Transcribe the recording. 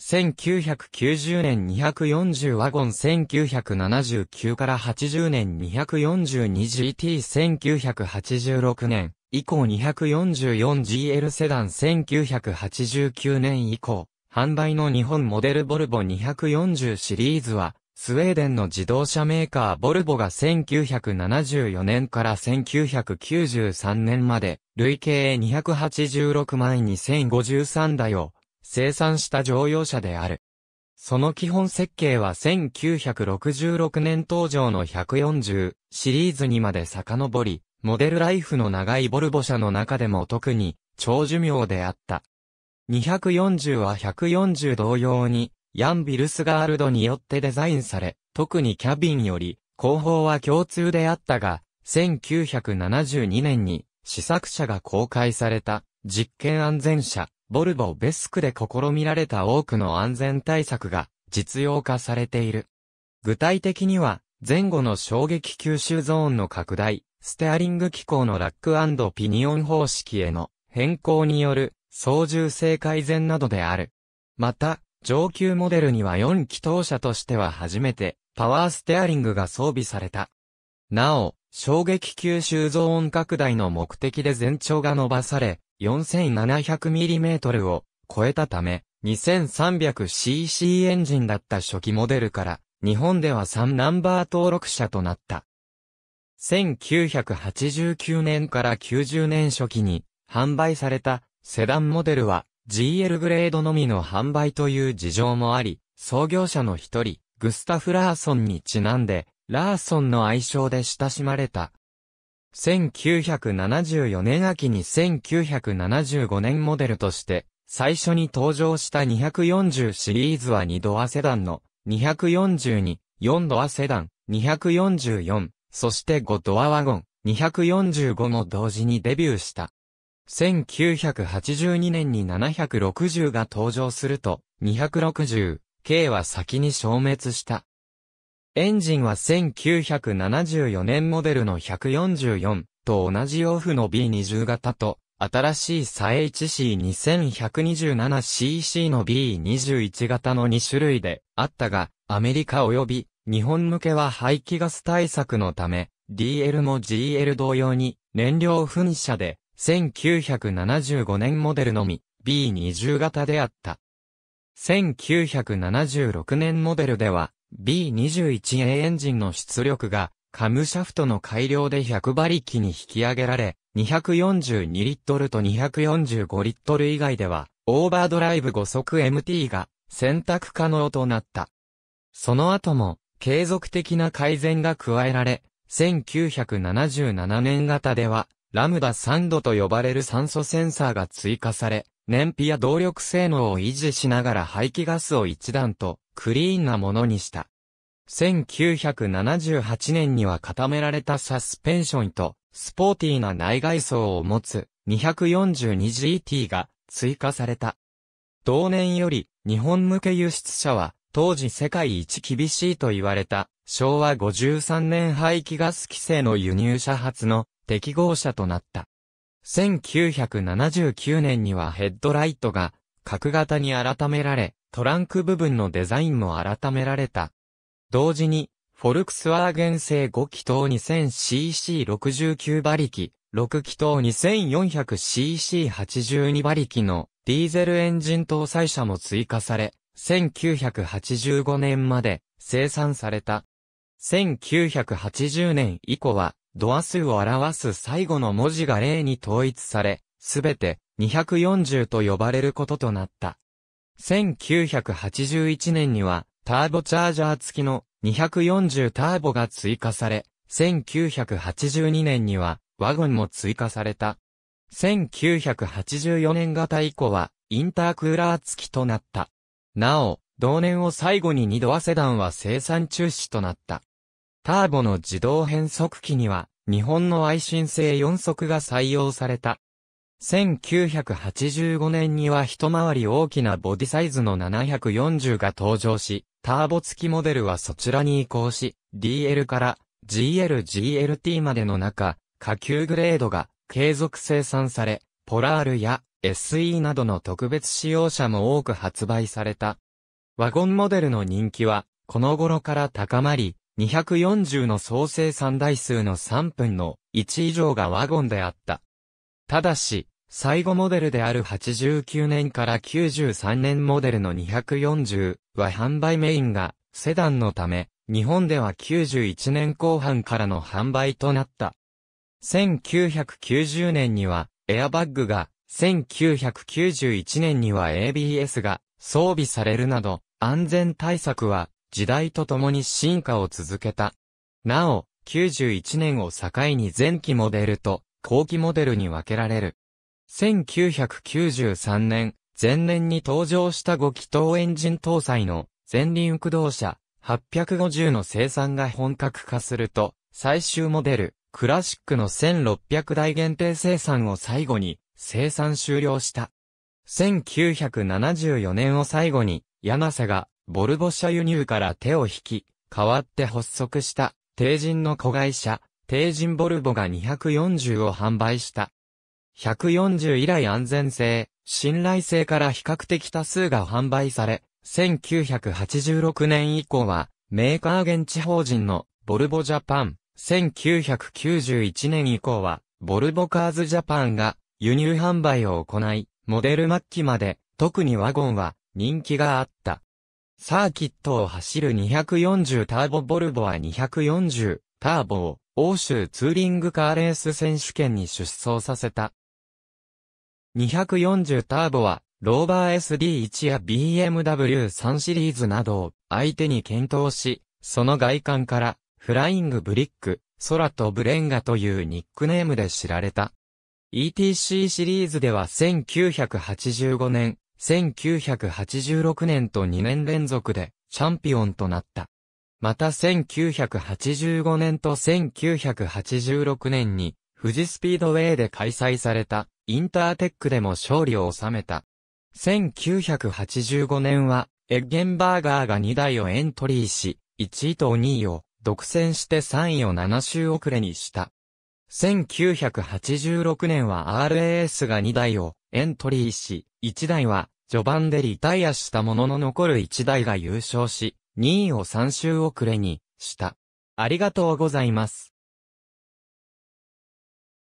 1990年240ワゴン1 9 7 9から80年 242GT1986 年以降 244GL セダン1989年以降販売の日本モデルボルボ240シリーズはスウェーデンの自動車メーカーボルボが1974年から1993年まで累計286万2053台を生産した乗用車である。その基本設計は1966年登場の140シリーズにまで遡り、モデルライフの長いボルボ社の中でも特に長寿命であった。240は140同様に、ヤン・ビルスガールドによってデザインされ、特にキャビンより、後方は共通であったが、1972年に試作車が公開された実験安全車ボルボ・ベスクで試みられた多くの安全対策が実用化されている。具体的には、前後の衝撃吸収ゾーンの拡大、ステアリング機構のラックピニオン方式への変更による操縦性改善などである。また、上級モデルには4気筒車としては初めてパワーステアリングが装備された。なお、衝撃吸収ゾーン拡大の目的で全長が伸ばされ、4700mm を超えたため、2300cc エンジンだった初期モデルから、日本では3ナンバー登録車となった。1989年から90年初期に販売されたセダンモデルは GL グレードのみの販売という事情もあり、創業者の一人、グスタフ・ラーソンにちなんで、ラーソンの愛称で親しまれた。1974年秋に1975年モデルとして、最初に登場した240シリーズは2ドアセダンの242、4ドアセダン、244、そして5ドアワゴン、245も同時にデビューした。1982年に760が登場すると、260、K は先に消滅した。エンジンは1974年モデルの144と同じオフの B20 型と、新しいサ HC2127cc の B21 型の2種類であったが、アメリカ及び日本向けは排気ガス対策のため、DL も GL 同様に燃料噴射で1975年モデルのみ B20 型であった。1976年モデルでは B21A エンジンの出力がカムシャフトの改良で100馬力に引き上げられ、242リットルと245リットル以外では、オーバードライブ5速 MT が選択可能となった。その後も、継続的な改善が加えられ、1977年型では、ラムダ3度と呼ばれる酸素センサーが追加され、燃費や動力性能を維持しながら排気ガスを一段とクリーンなものにした。1978年には固められたサスペンションとスポーティーな内外装を持つ 242GT が追加された。同年より日本向け輸出車は当時世界一厳しいと言われた昭和53年排気ガス規制の輸入車発の適合車となった。1979年にはヘッドライトが角型に改められ、トランク部分のデザインも改められた。同時に、フォルクスワーゲン製5気筒 2000cc69 馬力、6気筒 2400cc82 馬力のディーゼルエンジン搭載車も追加され、1985年まで生産された。1980年以降はドア数を表す最後の文字が例に統一され、すべて240と呼ばれることとなった。1981年には、ターボチャージャー付きの240ターボが追加され、1982年にはワゴンも追加された。1984年型以降はインタークーラー付きとなった。なお、同年を最後に2度アセダンは生産中止となった。ターボの自動変速機には、日本の愛心性4速が採用された。1985年には一回り大きなボディサイズの740が登場し、ターボ付きモデルはそちらに移行し、DL から GLGLT までの中、下級グレードが継続生産され、ポラールや SE などの特別使用車も多く発売された。ワゴンモデルの人気は、この頃から高まり、240の総生産台数の3分の1以上がワゴンであった。ただし、最後モデルである89年から93年モデルの240は販売メインがセダンのため、日本では91年後半からの販売となった。1990年にはエアバッグが、1991年には ABS が装備されるなど、安全対策は時代とともに進化を続けた。なお、91年を境に前期モデルと後期モデルに分けられる。1993年、前年に登場した5気筒エンジン搭載の前輪駆動車850の生産が本格化すると、最終モデル、クラシックの1600台限定生産を最後に生産終了した。1974年を最後に、柳瀬がボルボ社輸入から手を引き、代わって発足した、帝人の子会社、帝人ボルボが240を販売した。140以来安全性、信頼性から比較的多数が販売され、1986年以降は、メーカー現地法人のボルボジャパン、1991年以降は、ボルボカーズジャパンが輸入販売を行い、モデル末期まで、特にワゴンは人気があった。サーキットを走る240ターボボルボは240ターボを欧州ツーリングカーレース選手権に出走させた。240ターボはローバー SD1 や BMW3 シリーズなどを相手に検討し、その外観からフライングブリック、空飛ぶレンガというニックネームで知られた。ETC シリーズでは1985年、1986年と2年連続でチャンピオンとなった。また1985年と1986年に富士スピードウェイで開催されたインターテックでも勝利を収めた。1985年はエッゲンバーガーが2台をエントリーし、1位と2位を独占して3位を7周遅れにした。1986年は RAS が2台をエントリーし、1台は、序盤でリタイアしたものの残る1台が優勝し、2位を3周遅れに、した。ありがとうございます。